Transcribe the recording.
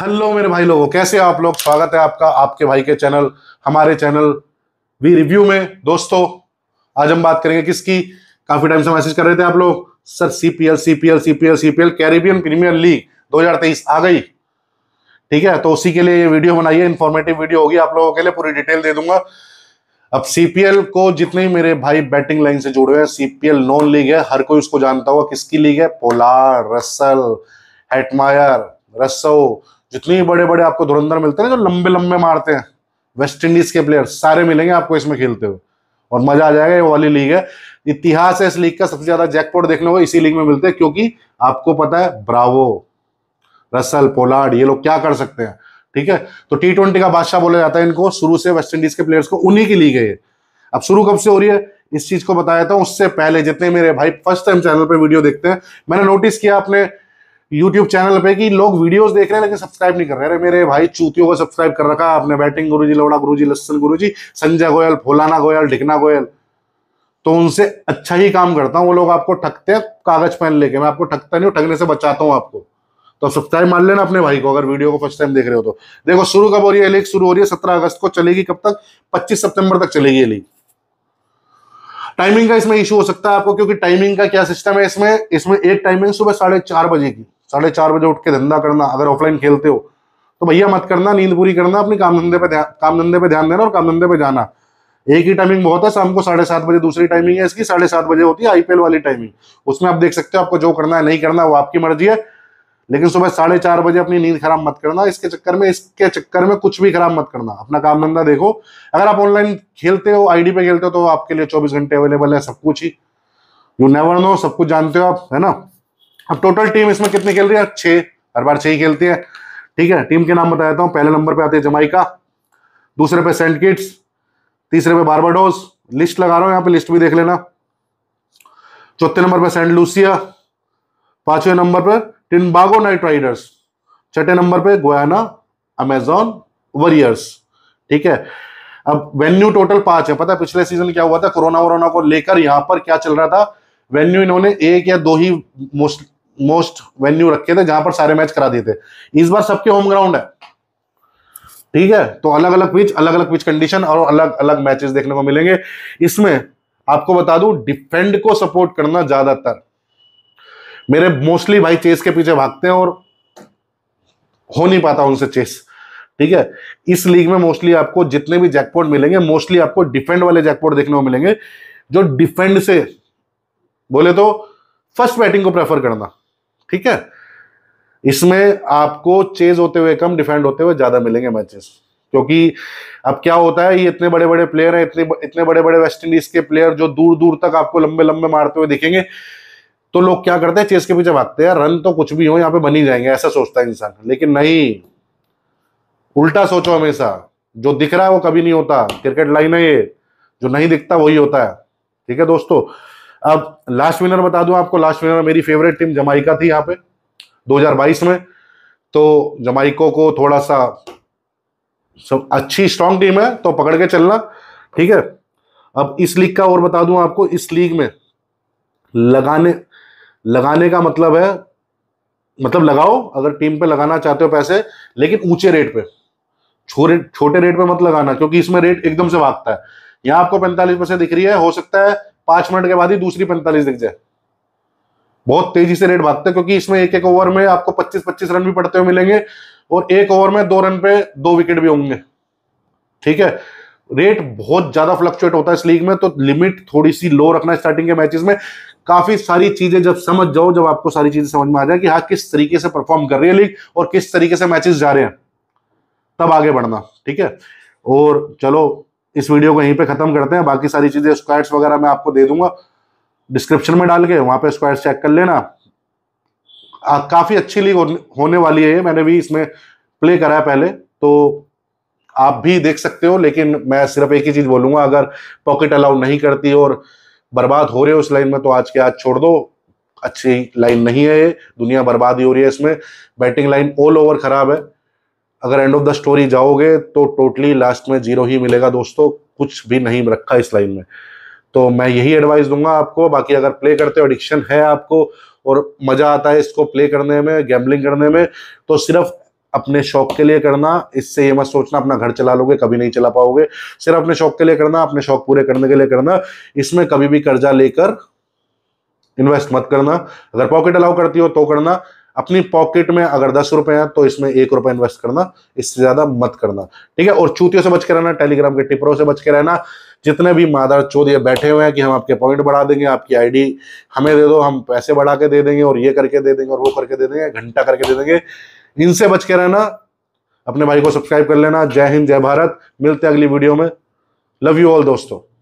hello मेरे भाई लोगों कैसे आप लोग स्वागत है आपका आपके भाई के चैनल हमारे चैनल वी रिव्यू में दोस्तों आज हम बात करेंगे किसकी काफी टाइम से मैसेज कर रहे थे आप लोग sir CPL CPL CPL CPL Caribbean Premier League 2023 आ गई ठीक है तो उसी के लिए ये वीडियो बनाई है इन्फॉर्मेटिव वीडियो होगी आप लोगों के लिए पूरी डिटेल दे दूंगा अब सीपीएल को जितने ही मेरे भाई बैटिंग लाइन से जुड़े हुए हैं सीपीएल नॉन लीग है हर कोई उसको जानता होगा किसकी लीग है पोलार रसल हेटमायर रसो जितने बड़े बड़े आपको धुरंधर मिलते हैं जो लंबे लंबे मारते हैं वेस्ट इंडीज के प्लेयर सारे मिलेंगे आपको इसमें खेलते हुए और मजा आ जाएगा ये वाली लीग है इतिहास है इस लीग का सबसे ज्यादा जैकपॉट देखने को इसी लीग में मिलते हैं क्योंकि आपको पता है ब्रावो रसल पोलार्ड ये लोग क्या कर सकते हैं ठीक है तो टी ट्वेंटी का बादशाह बोला जाता है इनको शुरू से वेस्ट इंडीज के प्लेयर्स को उन्हीं की लीग है ये अब शुरू कब से हो रही है इस चीज को बताया था उससे पहले जितने मेरे भाई फर्स्ट टाइम चैनल पर वीडियो देखते हैं मैंने नोटिस किया आपने यूट्यूब चैनल पे कि लोग वीडियोस देख रहे हैं लेकिन सब्सक्राइब नहीं कर रहे अरे मेरे भाई चूतियों को सब्सक्राइब कर रखा आपने बैटिंग गुरु गुरुजी लौड़ा लसन लस्सन जी संजय गोयल फोलाना गोयल ढिकना गोयल तो उनसे अच्छा ही काम करता हूँ वो लोग आपको ठगते हैं कागज पेन लेके मैं आपको ठगता नहीं हूँ ठगने से बचाता हूँ आपको तो सब्सक्राइब मान लेना अपने भाई को अगर वीडियो को फर्स्ट टाइम देख रहे हो तो देखो शुरू कब हो रही है लीग शुरू हो रही है सत्रह अगस्त को चलेगी कब तक पच्चीस सितंबर तक चलेगी ये लीग टाइमिंग का इसमें इशू हो सकता है आपको क्योंकि टाइमिंग का क्या सिस्टम है इसमें इसमें एक टाइमिंग सुबह साढ़े चार बजे की साढ़े चार बजे उठ के धंधा करना अगर ऑफलाइन खेलते हो तो भैया मत करना नींद पूरी करना अपने काम धंधे पे काम धंधे पे ध्यान देना और काम धंधे पे जाना एक ही टाइमिंग बहुत है शाम को साढ़े सात बजे दूसरी टाइमिंग है इसकी साढ़े सात बजे होती है आईपीएल वाली टाइमिंग उसमें आप देख सकते हो आपको जो करना है नहीं करना वो आपकी मर्जी है लेकिन सुबह साढ़े चार बजे अपनी नींद खराब मत करना इसके चक्कर में इसके चक्कर में कुछ भी खराब मत करना अपना काम धंधा देखो अगर आप ऑनलाइन खेलते हो आईडी पे खेलते हो तो आपके लिए चौबीस घंटे अवेलेबल है सब कुछ ही यू नेवर नो सब कुछ जानते हो आप है ना अब टोटल टीम इसमें कितनी खेल रही है छह हर बार छह ही खेलती है ठीक है टीम के नाम बता देता हूं पहले नंबर पे आते हैं जमाइका दूसरे पे सेंट किट्स तीसरे पे बारबाडोस लिस्ट लगा रहा हूं यहां पे लिस्ट भी देख लेना चौथे नंबर पे सेंट लूसिया पांचवें नंबर पे टिनबागो नाइट राइडर्स छठे नंबर पे गोयाना अमेजोन वॉरियर्स ठीक है अब वेन्यू टोटल पांच है पता है पिछले सीजन क्या हुआ था कोरोना वोरोना को लेकर यहां पर क्या चल रहा था वेन्यू इन्होंने एक या दो ही मोस्ट मोस्ट वेन्यू रखे थे जहां पर सारे मैच करा दिए थे इस बार सबके होम ग्राउंड है ठीक है तो अलग अलग पिच अलग अलग पिच कंडीशन और अलग अलग मैचेस देखने को मिलेंगे इसमें आपको बता दू डिफेंड को सपोर्ट करना ज्यादातर मेरे मोस्टली भाई चेस के पीछे भागते हैं और हो नहीं पाता उनसे चेस ठीक है इस लीग में मोस्टली आपको जितने भी जैकपोर्ट मिलेंगे मोस्टली आपको डिफेंड वाले जैकपोर्ट देखने को मिलेंगे जो डिफेंड से बोले तो फर्स्ट बैटिंग को प्रेफर करना ठीक है इसमें आपको चेज होते हुए कम डिफेंड होते हुए ज्यादा मिलेंगे मैचेस क्योंकि अब क्या होता है ये इतने बड़े बड़े प्लेयर हैं इतने इतने बड़े बड़े वेस्ट इंडीज के प्लेयर जो दूर दूर तक आपको लंबे लंबे मारते हुए दिखेंगे तो लोग क्या करते हैं चेस के पीछे भागते हैं रन तो कुछ भी हो यहाँ पे बन ही जाएंगे ऐसा सोचता है इंसान लेकिन नहीं उल्टा सोचो हमेशा जो दिख रहा है वो कभी नहीं होता क्रिकेट लाइन है ये जो नहीं दिखता वही होता है ठीक है दोस्तों अब लास्ट विनर बता दूं आपको लास्ट विनर मेरी फेवरेट टीम जमाइका थी यहाँ पे 2022 में तो जमाइको को थोड़ा सा सब अच्छी स्ट्रांग टीम है तो पकड़ के चलना ठीक है अब इस लीग का और बता दूं आपको इस लीग में लगाने लगाने का मतलब है मतलब लगाओ अगर टीम पे लगाना चाहते हो पैसे लेकिन ऊंचे रेट पे छोटे छोटे रेट पे मत लगाना क्योंकि इसमें रेट एकदम से भागता है यहाँ आपको पैंतालीस परसेंट दिख रही है हो सकता है पांच मिनट के बाद ही दूसरी पैंतालीस दिख जाए बहुत तेजी से रेट भागते हैं क्योंकि इसमें एक एक ओवर में आपको पच्चीस पच्चीस रन भी पड़ते हुए मिलेंगे और एक ओवर में दो रन पे दो विकेट भी होंगे ठीक है रेट बहुत ज्यादा फ्लक्चुएट होता है इस लीग में तो लिमिट थोड़ी सी लो रखना स्टार्टिंग के मैचेस में काफी सारी चीजें जब समझ जाओ जब आपको सारी चीजें समझ में आ जाए कि हाँ किस तरीके से परफॉर्म कर रही है लीग और किस तरीके से मैचेस जा रहे हैं तब आगे बढ़ना ठीक है और चलो इस वीडियो को यहीं पे खत्म करते हैं बाकी सारी चीज़ें स्क्वाड्स वगैरह मैं आपको दे दूंगा डिस्क्रिप्शन में डाल के वहां पे स्क्वाड्स चेक कर लेना काफ़ी अच्छी लीग होने वाली है मैंने भी इसमें प्ले करा है पहले तो आप भी देख सकते हो लेकिन मैं सिर्फ एक ही चीज़ बोलूंगा अगर पॉकेट अलाउ नहीं करती और बर्बाद हो रहे हो उस लाइन में तो आज के आज छोड़ दो अच्छी लाइन नहीं है ये दुनिया बर्बाद ही हो रही है इसमें बैटिंग लाइन ऑल ओवर खराब है अगर एंड ऑफ द स्टोरी जाओगे तो टोटली लास्ट में जीरो ही मिलेगा दोस्तों कुछ भी नहीं रखा इस लाइन में तो मैं यही एडवाइस दूंगा आपको बाकी अगर प्ले करते हो एडिक्शन है आपको और मज़ा आता है इसको प्ले करने में गैम्बलिंग करने में तो सिर्फ अपने शौक के लिए करना इससे ये मत सोचना अपना घर चला लोगे कभी नहीं चला पाओगे सिर्फ अपने शौक के लिए करना अपने शौक पूरे करने के लिए करना इसमें कभी भी कर्जा लेकर इन्वेस्ट मत करना अगर पॉकेट अलाउ करती हो तो करना अपनी पॉकेट में अगर दस रुपए हैं तो इसमें एक रुपए इन्वेस्ट करना इससे ज्यादा मत करना ठीक है और चूतियों से बच के रहना टेलीग्राम के टिपरों से बच के रहना जितने भी मादार चोद ये बैठे हुए हैं कि हम आपके पॉइंट बढ़ा देंगे आपकी आईडी हमें दे दो हम पैसे बढ़ा के दे देंगे और ये करके दे देंगे और वो करके दे देंगे घंटा करके दे देंगे इनसे बच के रहना अपने भाई को सब्सक्राइब कर लेना जय हिंद जय भारत मिलते हैं अगली वीडियो में लव यू ऑल दोस्तों